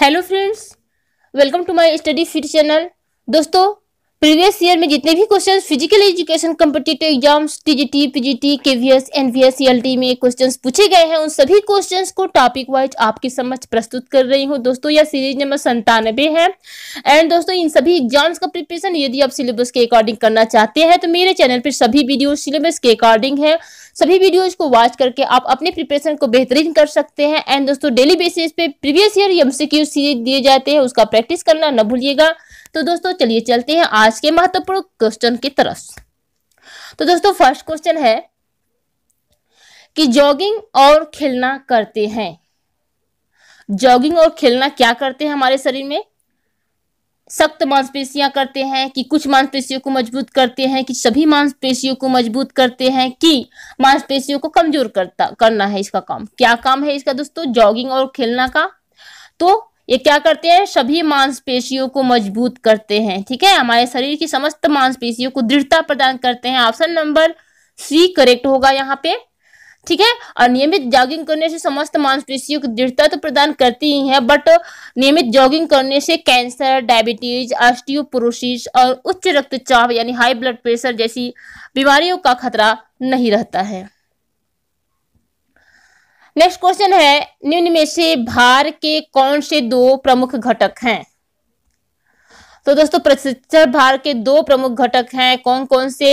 hello friends welcome to my study fit channel दोस्तों previous year में जितने भी questions physical education competitive exams TGT PGT KVS NVS ELT में questions पूछे गए हैं उन सभी क्वेश्चंस को टॉपिक वाइज आपके समझ प्रस्तुत कर रही हूँ दोस्तों यह सीरीज नंबर संतानवे है एंड दोस्तों इन सभी एग्जाम्स का प्रिपरेशन यदि आप सिलेबस के अकॉर्डिंग करना चाहते हैं तो मेरे चैनल पर सभी वीडियो सिलेबस के अकॉर्डिंग है सभी वीडियोज को वॉच करके आप अपने प्रिपरेशन को बेहतरीन कर सकते हैं एंड दोस्तों डेली बेसिस पे प्रीवियस ईयर एमसीक्यू सीरीज दिए जाते हैं उसका प्रैक्टिस करना न भूलिएगा तो दोस्तों चलिए चलते हैं आज के महत्वपूर्ण क्वेश्चन की तरफ तो दोस्तों फर्स्ट क्वेश्चन है कि जॉगिंग और खेलना करते हैं जॉगिंग और खेलना क्या करते हैं हमारे शरीर में सख्त मांसपेशियां करते हैं कि कुछ मांसपेशियों को मजबूत करते हैं कि सभी मांसपेशियों को मजबूत करते हैं कि मांसपेशियों को कमजोर करता करना है इसका काम क्या काम है इसका दोस्तों जॉगिंग और खेलना का तो ये क्या करते हैं सभी मांसपेशियों को मजबूत करते हैं ठीक है हमारे शरीर की समस्त मांसपेशियों को दृढ़ता प्रदान करते हैं ऑप्शन नंबर सी करेक्ट होगा यहाँ पे ठीक है और नियमित जॉगिंग करने से समस्त मांसपेशियों की दृढ़ता तो प्रदान करती ही है बट नियमित जॉगिंग करने से कैंसर डायबिटीज ऑस्टियोपोरोसिस और उच्च रक्तचाप यानी हाई ब्लड प्रेशर जैसी बीमारियों का खतरा नहीं रहता है नेक्स्ट क्वेश्चन है निम्न में से भार के कौन से दो प्रमुख घटक हैं तो दोस्तों प्रशिक्षण भार के दो प्रमुख घटक हैं कौन कौन से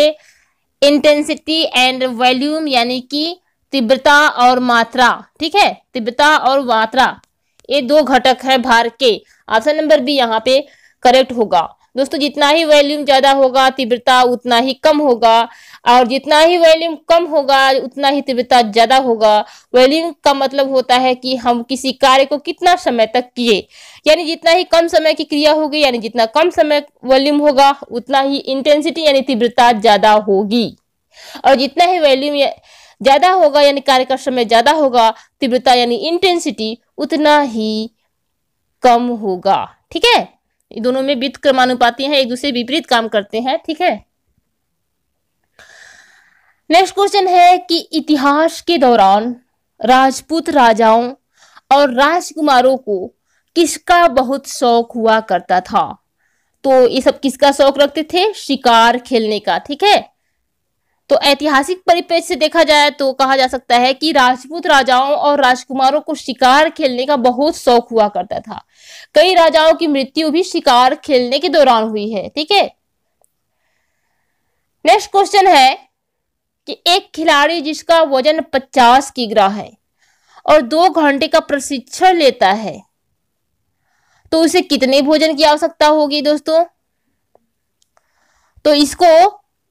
इंटेंसिटी एंड वॉल्यूम यानी कि तीव्रता और मात्रा ठीक है तीव्रता और मात्रा ये दो घटक है भार के ऑप्शन नंबर बी यहाँ पे करेक्ट होगा दोस्तों जितना ही वॉल्यूम ज्यादा होगा तीव्रता उतना ही कम होगा और जितना ही वॉल्यूम कम होगा उतना ही तीव्रता ज्यादा होगा वॉल्यूम का मतलब होता है कि हम किसी कार्य को कितना समय तक किए यानी जितना ही कम समय की क्रिया होगी यानी जितना कम समय वॉल्यूम होगा उतना ही इंटेंसिटी यानी तीव्रता ज्यादा होगी और जितना ही वॉल्यूम ज्यादा होगा यानी कार्य का समय ज्यादा होगा तीव्रता यानी इंटेंसिटी उतना ही कम होगा ठीक है दोनों में वित्त क्रमानुपाती है एक दूसरे विपरीत काम करते हैं ठीक है नेक्स्ट क्वेश्चन है कि इतिहास के दौरान राजपूत राजाओं और राजकुमारों को किसका बहुत शौक हुआ करता था तो ये सब किसका शौक रखते थे शिकार खेलने का ठीक है तो ऐतिहासिक परिप्रेक्ष्य से देखा जाए तो कहा जा सकता है कि राजपूत राजाओं और राजकुमारों को शिकार खेलने का बहुत शौक हुआ करता था कई राजाओं की मृत्यु भी शिकार खेलने के दौरान हुई है ठीक है नेक्स्ट क्वेश्चन है कि एक खिलाड़ी जिसका वजन 50 किग्रा है और दो घंटे का प्रशिक्षण लेता है तो उसे कितने भोजन की आवश्यकता होगी दोस्तों तो इसको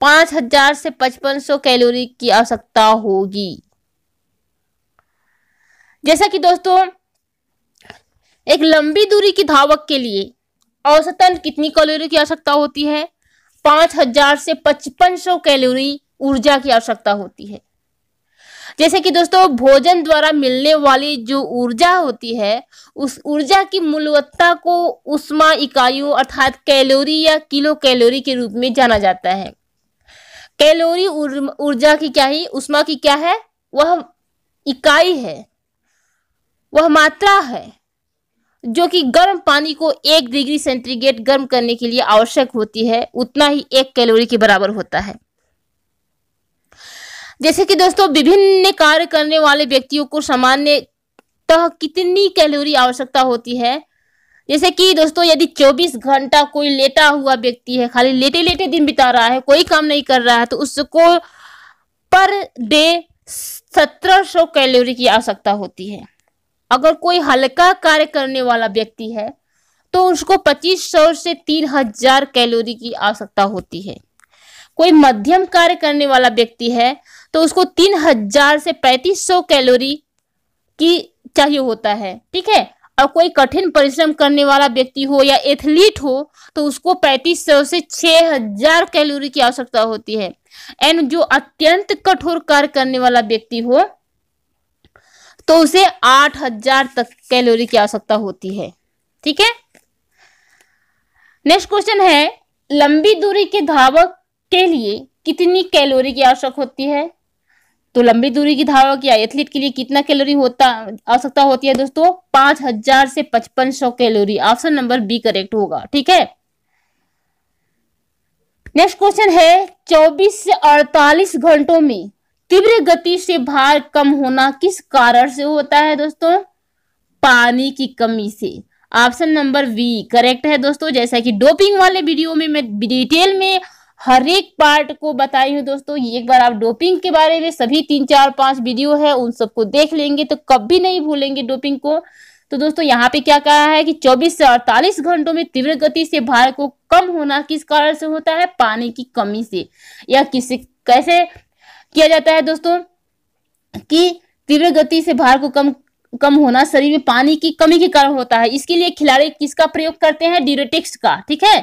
पांच हजार से पचपन सौ कैलोरी की आवश्यकता होगी जैसा कि दोस्तों एक लंबी दूरी की धावक के लिए औसतन कितनी कैलोरी की आवश्यकता होती है पांच हजार से पचपन सौ कैलोरी ऊर्जा की आवश्यकता होती है जैसे कि दोस्तों भोजन द्वारा मिलने वाली जो ऊर्जा होती है उस ऊर्जा की मूलवत्ता को उष्मा इकाइयों अर्थात कैलोरी या किलो कैलोरी के रूप में जाना जाता है कैलोरी ऊर्जा की क्या है उष्मा की क्या है वह इकाई है वह मात्रा है जो कि गर्म पानी को एक डिग्री सेंटीग्रेड गर्म करने के लिए आवश्यक होती है उतना ही एक कैलोरी के बराबर होता है जैसे कि दोस्तों विभिन्न कार्य करने वाले व्यक्तियों को सामान्य कितनी कैलोरी आवश्यकता होती है जैसे कि दोस्तों यदि 24 घंटा कोई लेटा हुआ व्यक्ति है खाली लेटे लेटे दिन बिता रहा है कोई काम नहीं कर रहा है तो उसको पर डे 1700 कैलोरी की आवश्यकता होती है अगर कोई हल्का कार्य करने वाला व्यक्ति है तो उसको 2500 से 3000 कैलोरी की आवश्यकता होती है कोई मध्यम कार्य करने वाला व्यक्ति है तो उसको 3000 से 3500 कैलोरी की चाहिए होता है ठीक है और कोई कठिन परिश्रम करने वाला व्यक्ति हो या एथलीट हो तो उसको पैंतीस सौ से छह हजार कैलोरी की आवश्यकता होती है एंड जो अत्यंत कठोर कार्य करने वाला व्यक्ति हो तो उसे आठ हजार तक कैलोरी की आवश्यकता होती है ठीक है नेक्स्ट क्वेश्चन है लंबी दूरी के धावक के लिए कितनी कैलोरी की आवश्यक होती है तो लंबी दूरी की धावक क्या एथलीट के लिए कितना कैलोरी होता आवश्यकता होती है दोस्तों पांच हजार से पचपन सौ calorie option number B correct होगा ठीक है नेक्स्ट क्वेश्चन है 24 से 48 घंटों में तीव्र गति से भार कम होना किस कारण से होता है दोस्तों पानी की कमी से ऑप्शन नंबर वी करेक्ट है दोस्तों जैसा कि डोपिंग वाले वीडियो में मैं डिटेल में हर एक पार्ट को बताई हूँ दोस्तों एक बार आप डोपिंग के बारे में सभी तीन चार पांच वीडियो है उन सबको देख लेंगे तो कभी नहीं भूलेंगे डोपिंग को तो दोस्तों यहाँ पे क्या कहा है कि 24 से 48 घंटों में तीव्र गति से भार को कम होना किस कारण से होता है पानी की कमी से या किसी कैसे किया जाता है दोस्तों कि तीव्र गति से भार को कम कम होना शरीर में पानी की कमी के कारण होता है इसके लिए खिलाड़ी किसका प्रयोग करते हैं ड्यूरेटिक्स का ठीक है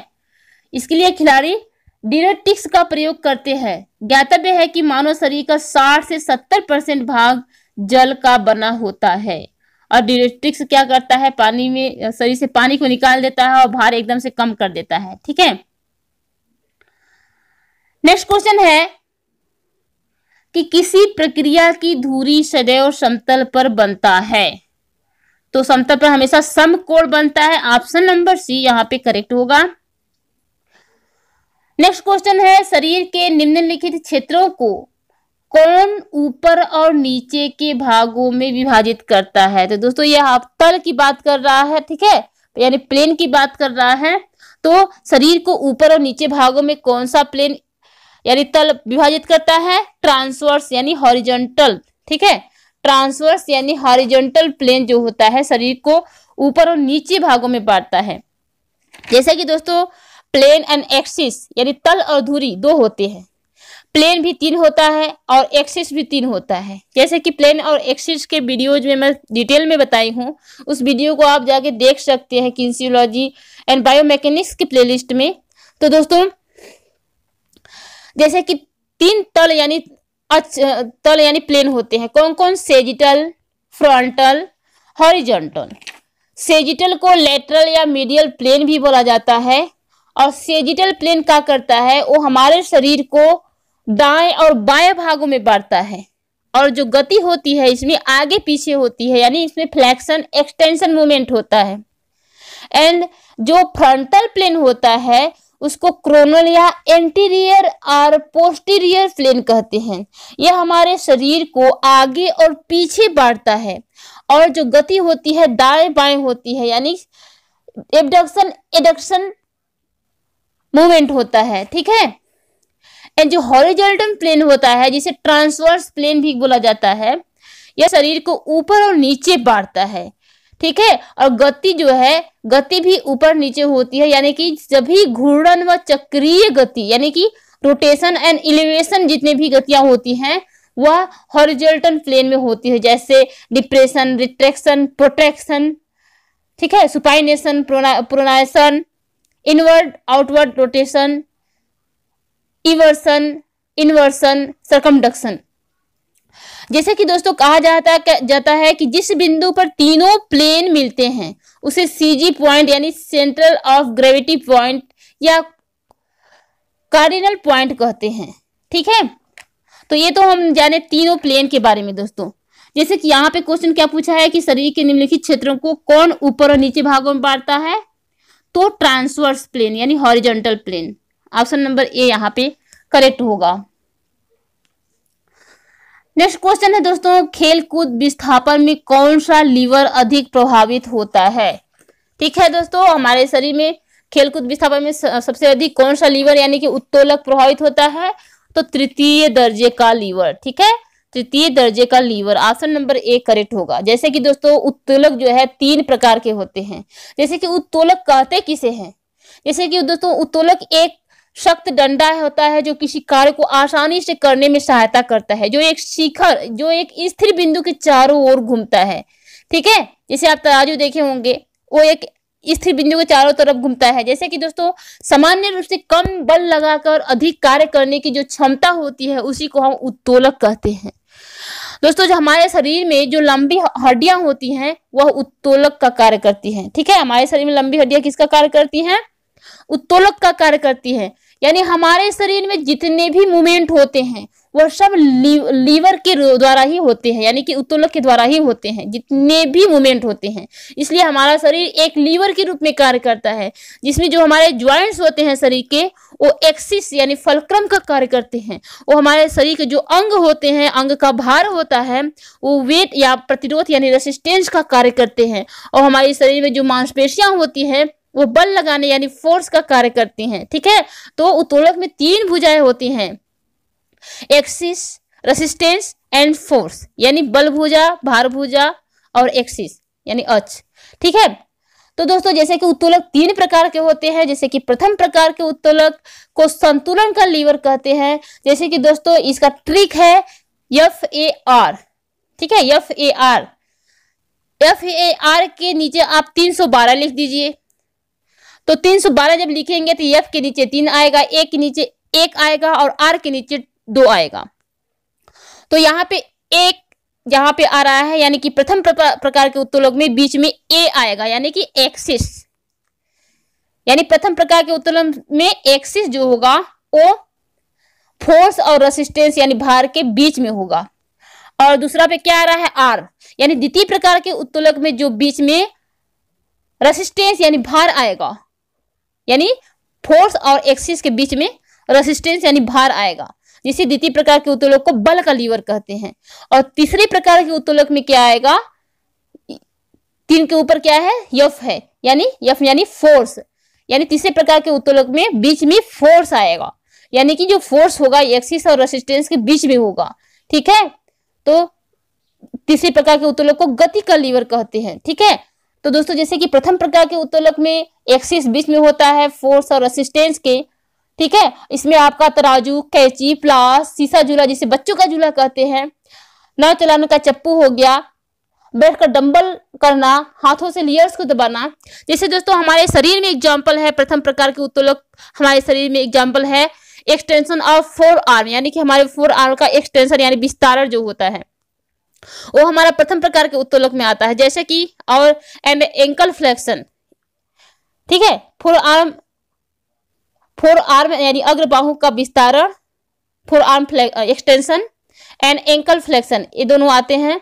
इसके लिए खिलाड़ी डिरेटिक्स का प्रयोग करते हैं ज्ञातव्य है कि मानव शरीर का 60 से 70 परसेंट भाग जल का बना होता है और डिरेटिक्स क्या करता है पानी में शरीर से पानी को निकाल देता है और भार एकदम से कम कर देता है ठीक है नेक्स्ट क्वेश्चन है कि किसी प्रक्रिया की धुरी सदैव समतल पर बनता है तो समतल पर हमेशा समकोण बनता है ऑप्शन नंबर सी यहाँ पे करेक्ट होगा नेक्स्ट क्वेश्चन है शरीर के निम्नलिखित क्षेत्रों को कौन ऊपर और नीचे के भागों में विभाजित करता है तो दोस्तों यह आप तल की बात कर रहा है ठीक है यानी प्लेन की बात कर रहा है तो शरीर को ऊपर और नीचे भागों में कौन सा प्लेन यानी तल विभाजित करता है ट्रांसवर्स यानी हॉरिजॉन्टल ठीक है ट्रांसवर्स यानी हॉरिजॉन्टल प्लेन जो होता है शरीर को ऊपर और नीचे भागों में बांटता है जैसा कि दोस्तों प्लेन एंड एक्सिस यानी तल और धुरी दो होते हैं प्लेन भी तीन होता है और एक्सिस भी तीन होता है जैसे कि प्लेन और एक्सिस के वीडियोज में मैं डिटेल में बताई हूँ उस वीडियो को आप जाके देख सकते हैं किन्सियोलॉजी एंड बायोमेकेनिक्स की प्लेलिस्ट में तो दोस्तों जैसे कि तीन तल यानी तल यानी प्लेन होते हैं कौन कौन सेजिटल फ्रंटल हॉरिजॉन्टल सेजिटल को लेटरल या मीडियल प्लेन भी बोला जाता है और सेजिटल प्लेन क्या करता है वो हमारे शरीर को दाएं और बाएं भागों में बांटता है और जो गति होती है इसमें आगे पीछे होती है यानी इसमें फ्लैक्शन एक्सटेंशन मूवमेंट होता है एंड जो फ्रंटल प्लेन होता है उसको क्रोनल या एंटीरियर और पोस्टीरियर प्लेन कहते हैं यह हमारे शरीर को आगे और पीछे बांटता है और जो गति होती है दाएं बाएं होती है यानी एबडक्शन एडक्शन मूवमेंट होता है ठीक है एंड जो हॉरिजॉन्टल प्लेन होता है जिसे ट्रांसवर्स प्लेन भी बोला जाता है यह शरीर को ऊपर और नीचे बांटता है ठीक है और गति जो है गति भी ऊपर नीचे होती है यानी कि सभी घूर्णन व चक्रीय गति यानी कि रोटेशन एंड इलिवेशन जितने भी गतियां होती हैं वह हॉरिजॉन्टल प्लेन में होती है जैसे डिप्रेशन रिट्रैक्शन प्रोट्रैक्शन ठीक है supination pronation inward outward rotation eversion inversion circumduction जैसे कि दोस्तों कहा जाता जाता है कि जिस बिंदु पर तीनों प्लेन मिलते हैं उसे सीजी पॉइंट यानी सेंट्रल ऑफ ग्रेविटी पॉइंट या कार्डिनल पॉइंट कहते हैं ठीक है तो ये तो हम जाने तीनों प्लेन के बारे में दोस्तों जैसे कि यहाँ पे क्वेश्चन क्या पूछा है कि शरीर के निम्नलिखित क्षेत्रों को कौन ऊपर और नीचे भागों में बांटता है तो ट्रांसवर्स प्लेन यानी horizontal plane option number A यहाँ पे करेक्ट होगा नेक्स्ट क्वेश्चन है दोस्तों खेल कूद विस्थापन में कौन सा लीवर अधिक प्रभावित होता है ठीक है दोस्तों हमारे शरीर में खेलकूद विस्थापन में सबसे अधिक कौन सा लीवर यानी कि उत्तोलक प्रभावित होता है तो तृतीय दर्जे का लीवर ठीक है तृतीय दर्जे का लीवर ऑप्शन नंबर एक करेक्ट होगा जैसे कि दोस्तों उत्तोलक जो है तीन प्रकार के होते हैं जैसे कि उत्तोलक कहते किसे हैं जैसे कि दोस्तों उत्तोलक एक सख्त डंडा होता है जो किसी कार्य को आसानी से करने में सहायता करता है जो एक शिखर जो एक स्थिर बिंदु के चारों ओर घूमता है ठीक है जैसे आप तराजू देखे होंगे वो एक स्थिर बिंदु के चारों तरफ घूमता है जैसे कि दोस्तों सामान्य रूप से कम बल लगाकर अधिक कार्य करने की जो क्षमता होती है उसी को हम उत्तोलक कहते हैं दोस्तों जो हमारे शरीर में जो लंबी हड्डियां होती हैं वह उत्तोलक का कार्य करती हैं ठीक है हमारे शरीर में लंबी हड्डियां किसका कार्य करती हैं उत्तोलक का कार्य करती है यानी हमारे शरीर में जितने भी मूवमेंट होते हैं वह सब लीवर के द्वारा ही होते हैं यानी कि उत्तोलक के द्वारा ही होते हैं जितने भी मूवमेंट होते हैं इसलिए हमारा शरीर एक लीवर के रूप में कार्य करता है जिसमें जो हमारे ज्वाइंट्स होते हैं शरीर के वो एक्सिस यानी फलक्रम का कार्य करते हैं वो हमारे शरीर के जो अंग होते हैं अंग का भार होता है वो वेट या प्रतिरोध यानी रेसिस्टेंस का कार्य करते हैं और हमारे शरीर में जो मांसपेशियां होती हैं वो बल लगाने यानी फोर्स का कार्य करती हैं ठीक है तो उत्तोलक में तीन भुजाएं होती हैं एक्सिस रेसिस्टेंस एंड फोर्स यानी बल भुजा भार भुजा और एक्सिस यानी अच ठीक है तो दोस्तों जैसे कि उत्तोलक तीन प्रकार के होते हैं जैसे कि प्रथम प्रकार के उत्तोलक को संतुलन का लीवर कहते हैं जैसे कि दोस्तों इसका ट्रिक है एफ ए आर ठीक है F A R F A R के नीचे आप 312 लिख दीजिए तो 312 जब लिखेंगे तो एफ के नीचे तीन आएगा ए के नीचे एक आएगा और आर के नीचे दो आएगा तो यहाँ पे एक यहाँ पे आ रहा है यानी कि प्रथम प्रकार के उत्तोलक में बीच में ए आएगा यानी कि एक्सिस यानी प्रथम प्रकार के उत्तोलन में एक्सिस जो होगा वो फोर्स और रेसिस्टेंस यानी भार के बीच में होगा और दूसरा पे क्या आ रहा है आर यानी द्वितीय प्रकार के उत्तोलक में जो बीच में रेसिस्टेंस यानी भार आएगा यानी फोर्स और एक्सिस के बीच में रेसिस्टेंस यानी भार आएगा जिसे द्वितीय प्रकार के उत्तोलक को बल का लीवर कहते हैं और तीसरे प्रकार के उत्तोलक में क्या आएगा तीन के ऊपर क्या है यफ है यानी यफ यानी फोर्स यानी तीसरे प्रकार के उत्तोलक में बीच में फोर्स आएगा यानी कि जो फोर्स होगा एक्सिस और रेसिस्टेंस के बीच में होगा ठीक है तो तीसरे प्रकार के उत्तोलक को गति का लीवर कहते हैं ठीक है तो दोस्तों जैसे कि प्रथम प्रकार के उत्तोलक में एक्सिस बीच में होता है फोर्स और रेसिस्टेंस के ठीक है इसमें आपका तराजू कैची प्लास सीसा झूला जिसे बच्चों का झूला कहते हैं नाव चलाने का चप्पू हो गया बैठकर डंबल करना हाथों से लेयर्स को दबाना जैसे दोस्तों हमारे शरीर में एग्जाम्पल है प्रथम प्रकार के उत्तोलक हमारे शरीर में एग्जाम्पल है एक्सटेंशन ऑफ फोर आर्म यानी कि हमारे फोर आर्म का एक्सटेंशन यानी विस्तारण जो होता है वो हमारा प्रथम प्रकार के उत्तोलक में आता है जैसे कि और एंड एंकल फ्लेक्शन ठीक है फोर आर्म फोर आर्म यानी अग्र का विस्तारण forearm extension and ankle flexion ये दोनों आते हैं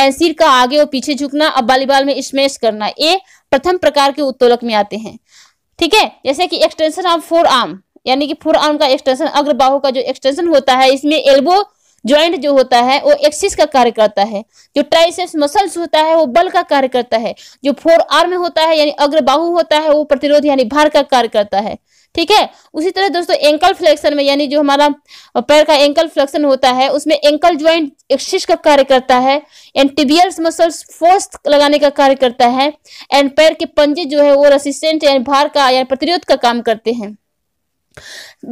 एंड सिर का आगे और पीछे झुकना और बालीबाल में स्मेश करना ये प्रथम प्रकार के उत्तोलक में आते हैं ठीक है जैसे कि एक्सटेंशन ऑफ फोर आर्म यानी कि फोर आर्म का एक्सटेंशन अग्र का जो एक्सटेंशन होता है इसमें एल्बो ज्वाइंट जो होता है वो एक्सिस का कार्य करता है जो ट्राइसेप्स मसल्स होता है वो बल का कार्य करता है जो फोर आर्म होता है यानी अग्र बाहु होता है वो प्रतिरोध यानी भार का कार्य करता है ठीक है उसी तरह दोस्तों एंकल फ्लेक्शन में यानी जो हमारा पैर का एंकल फ्लेक्शन होता है उसमें एंकल ज्वाइंट एक्सिस का कार्य करता है एंड टिबियल्स मसल्स फोर्स लगाने का कार्य करता है एंड पैर के पंजे जो है वो रसिस्टेंट यानी भार का यानी प्रतिरोध का काम करते हैं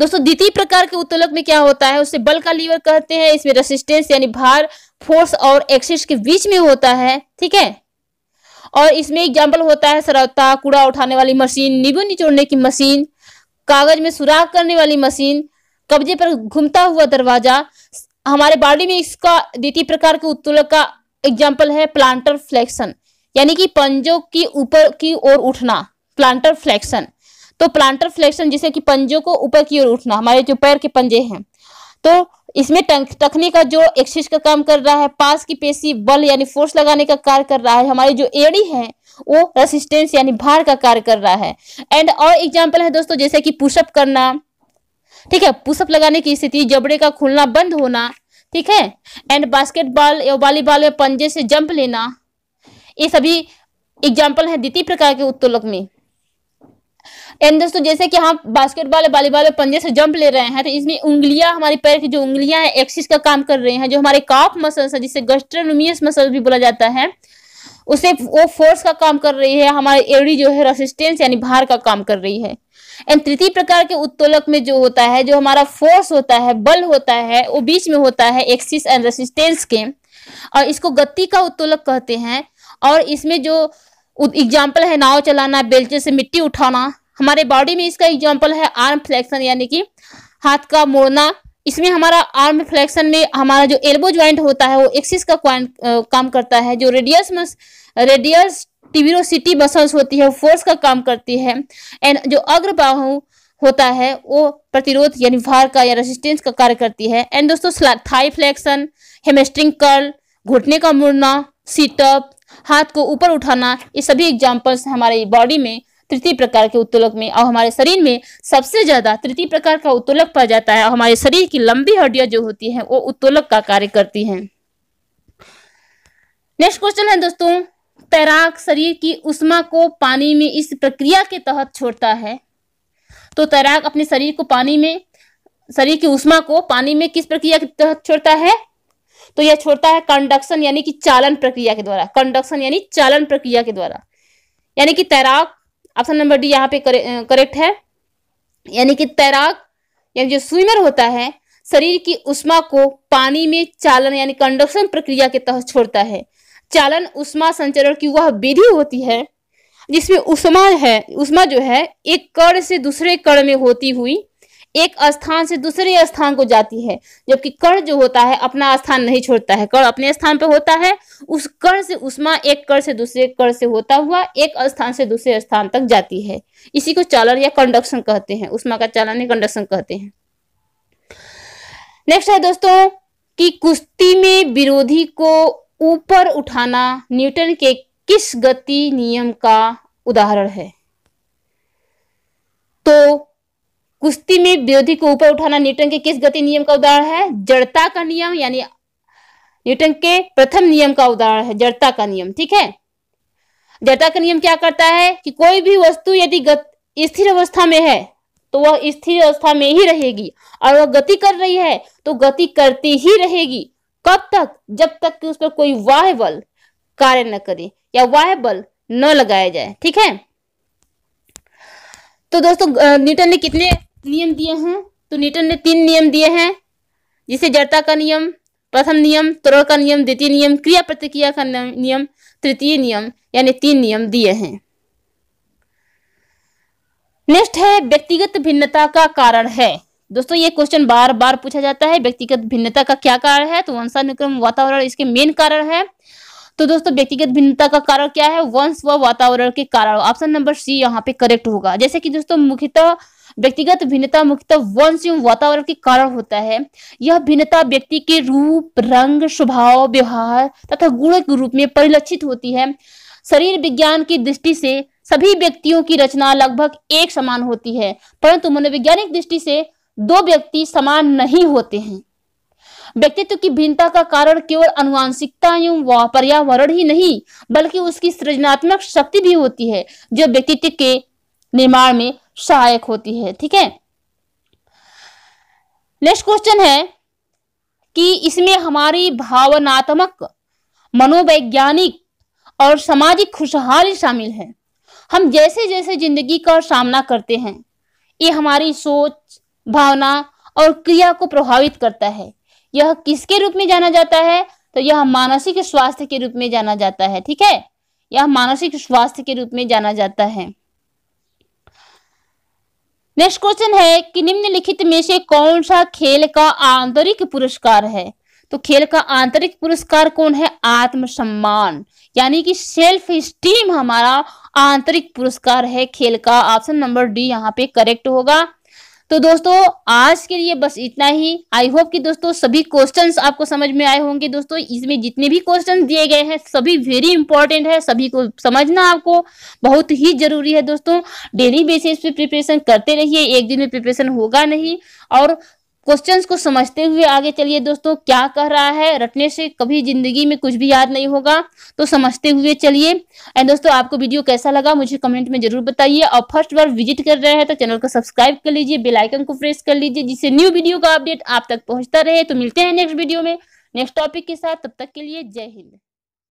दोस्तों द्वितीय प्रकार के उत्तोलक में क्या होता है उसे बल का लीवर कहते हैं इसमें रेसिस्टेंस यानी भार फोर्स और एक्सिस के बीच में होता है ठीक है और इसमें एग्जाम्पल होता है सरावता कूड़ा उठाने वाली मशीन नींबू निचोड़ने की मशीन कागज में सुराख करने वाली मशीन कब्जे पर घूमता हुआ दरवाजा हमारे बॉडी में इसका द्वितीय प्रकार के उत्तोलक का एग्जाम्पल है प्लांटर फ्लेक्शन यानी कि पंजों की ऊपर की ओर उठना प्लांटर फ्लेक्शन तो प्लांटर फ्लेक्शन जिसे कि पंजों को ऊपर की ओर उठना हमारे जो पैर के पंजे हैं तो इसमें टखने का जो एक्सिस का काम कर रहा है पास की पेशी बल यानी फोर्स लगाने का कार्य कर रहा है हमारी जो एड़ी है वो रेसिस्टेंस यानी भार का कार्य कर रहा है एंड और एग्जाम्पल है दोस्तों जैसे कि पुशअप करना ठीक है पुशअप लगाने की स्थिति जबड़े का खुलना बंद होना ठीक है एंड बास्केटबॉल या वॉलीबॉल में पंजे से जंप लेना ये सभी एग्जाम्पल है द्वितीय प्रकार के उत्तोलक में एंड दोस्तों जैसे कि हम बास्केटबॉल या वॉलीबॉल में पंजे से जंप ले रहे हैं तो इसमें उंगलियां हमारे पैर की जो उंगलियां हैं एक्सिस का काम कर रहे हैं जो हमारे काफ मसल्स है जिसे गस्ट्रोनोमियस मसल भी बोला जाता है उसे वो फोर्स का काम कर रही है हमारी एड़ी जो है रेसिस्टेंस यानी भार का काम कर रही है एंड तृतीय प्रकार के उत्तोलक में जो होता है जो हमारा फोर्स होता है बल होता है वो बीच में होता है एक्सिस एंड रेसिस्टेंस के और इसको गति का उत्तोलक कहते हैं और इसमें जो एग्जाम्पल है नाव चलाना बेलचे से मिट्टी उठाना हमारे बॉडी में इसका एग्जाम्पल है आर्म फ्लेक्शन यानी कि हाथ का मोड़ना इसमें हमारा आर्म फ्लेक्शन में हमारा जो एल्बो ज्वाइंट होता है वो एक्सिस का आ, काम करता है जो रेडियस मस रेडियस टिबिरोसिटी मसल्स होती है वो फोर्स का काम करती है एंड जो अग्रबाहु होता है वो प्रतिरोध यानी भार का या रेजिस्टेंस का कार्य करती है एंड दोस्तों थाई फ्लेक्शन हेमेस्ट्रिंग कर्ल घुटने का मुड़ना सीटअप हाथ को ऊपर उठाना ये सभी एग्जाम्पल्स हमारे बॉडी में तृतीय प्रकार के उत्तोलक में और हमारे शरीर में सबसे ज्यादा तृतीय प्रकार का उत्तोलक पाया जाता है और हमारे शरीर की लंबी हड्डियां जो होती है वो उत्तोलक का कार्य करती है नेक्स्ट क्वेश्चन है दोस्तों तैराक शरीर की उष्मा को पानी में इस प्रक्रिया के तहत छोड़ता है तो तैराक अपने शरीर को पानी में शरीर की उष्मा को पानी में किस प्रक्रिया के तहत छोड़ता है तो यह छोड़ता है कंडक्शन यानी कि चालन प्रक्रिया के द्वारा कंडक्शन यानी चालन प्रक्रिया के द्वारा यानी कि तैराक ऑप्शन नंबर डी यहाँ पे करेक्ट है यानी कि तैराक यानी जो स्विमर होता है शरीर की उष्मा को पानी में चालन यानी कंडक्शन प्रक्रिया के तहत छोड़ता है चालन उष्मा संचरण की वह विधि होती है जिसमें उष्मा है उष्मा जो है एक कण से दूसरे कण में होती हुई एक स्थान से दूसरे स्थान को जाती है जबकि कण जो होता है अपना स्थान नहीं छोड़ता है कण अपने स्थान पर होता है उस कण से उष्मा एक कण से दूसरे कण से होता हुआ एक स्थान से दूसरे स्थान तक जाती है इसी को चालन या कंडक्शन कहते हैं उष्मा का चालन या कंडक्शन कहते हैं नेक्स्ट है दोस्तों कि कुश्ती में विरोधी को ऊपर उठाना न्यूटन के किस गति नियम का उदाहरण है तो कुश्ती में विरोधी को ऊपर उठाना न्यूटन के किस गति नियम का उदाहरण है जड़ता का नियम यानी न्यूटन के प्रथम नियम का उदाहरण है जड़ता का नियम ठीक है जड़ता का नियम क्या करता है कि कोई भी वस्तु यदि स्थिर अवस्था में है तो वह स्थिर अवस्था में ही रहेगी और वह गति कर रही है तो गति करती ही रहेगी कब तक जब तक कि उस पर कोई वाह बल कार्य न करे या वाह बल न लगाया जाए ठीक है तो दोस्तों न्यूटन ने कितने नियम दिए हैं तो न्यूटन ने तीन नियम दिए हैं जिसे जड़ता का नियम प्रथम नियम त्वरण का नियम द्वितीय नियम क्रिया प्रतिक्रिया का नियम तृतीय नियम यानी तीन नियम दिए हैं नेक्स्ट है व्यक्तिगत भिन्नता का कारण है दोस्तों ये क्वेश्चन बार बार पूछा जाता है व्यक्तिगत भिन्नता का क्या कारण है तो वंशानुक्रम वातावरण इसके मेन कारण है तो दोस्तों व्यक्तिगत भिन्नता का कारण क्या है वंश व वातावरण के कारण ऑप्शन नंबर सी यहाँ पे करेक्ट होगा जैसे कि दोस्तों मुख्यतः व्यक्तिगत भिन्नता मुख्यतः वंश एवं वातावरण के कारण होता है यह भिन्नता व्यक्ति के रूप रंग स्वभाव व्यवहार तथा गुण के रूप में परिलक्षित होती है शरीर विज्ञान की दृष्टि से सभी व्यक्तियों की रचना लगभग एक समान होती है परंतु मनोवैज्ञानिक दृष्टि से दो व्यक्ति समान नहीं होते हैं व्यक्तित्व की भिन्नता का कारण केवल अनुवांशिकता एवं पर्यावरण ही नहीं बल्कि उसकी सृजनात्मक शक्ति भी होती है जो व्यक्तित्व के निर्माण में सहायक होती है ठीक है नेक्स्ट क्वेश्चन है कि इसमें हमारी भावनात्मक मनोवैज्ञानिक और सामाजिक खुशहाली शामिल है हम जैसे जैसे जिंदगी का सामना करते हैं ये हमारी सोच भावना और क्रिया को प्रभावित करता है यह किसके रूप में जाना जाता है तो यह मानसिक स्वास्थ्य के रूप में जाना जाता है ठीक है यह मानसिक स्वास्थ्य के रूप में जाना जाता है नेक्स्ट क्वेश्चन है कि निम्नलिखित में से कौन सा खेल का आंतरिक पुरस्कार है तो खेल का आंतरिक पुरस्कार कौन है आत्मसम्मान यानी कि सेल्फ स्टीम हमारा आंतरिक पुरस्कार है खेल का ऑप्शन नंबर डी यहाँ पे करेक्ट होगा तो दोस्तों आज के लिए बस इतना ही आई होप कि दोस्तों सभी क्वेश्चंस आपको समझ में आए होंगे दोस्तों इसमें जितने भी क्वेश्चंस दिए गए हैं सभी वेरी इंपॉर्टेंट है सभी को समझना आपको बहुत ही जरूरी है दोस्तों डेली बेसिस पे प्रिपरेशन करते रहिए एक दिन में प्रिपरेशन होगा नहीं और क्वेश्चंस को समझते हुए आगे चलिए दोस्तों क्या कह रहा है रटने से कभी जिंदगी में कुछ भी याद नहीं होगा तो समझते हुए चलिए एंड दोस्तों आपको वीडियो कैसा लगा मुझे कमेंट में जरूर बताइए और फर्स्ट बार विजिट कर रहे हैं तो चैनल को सब्सक्राइब कर लीजिए बेल आइकन को प्रेस कर लीजिए जिससे न्यू वीडियो का अपडेट आप तक पहुंचता रहे तो मिलते हैं नेक्स्ट वीडियो में नेक्स्ट टॉपिक के साथ तब तक के लिए जय हिंद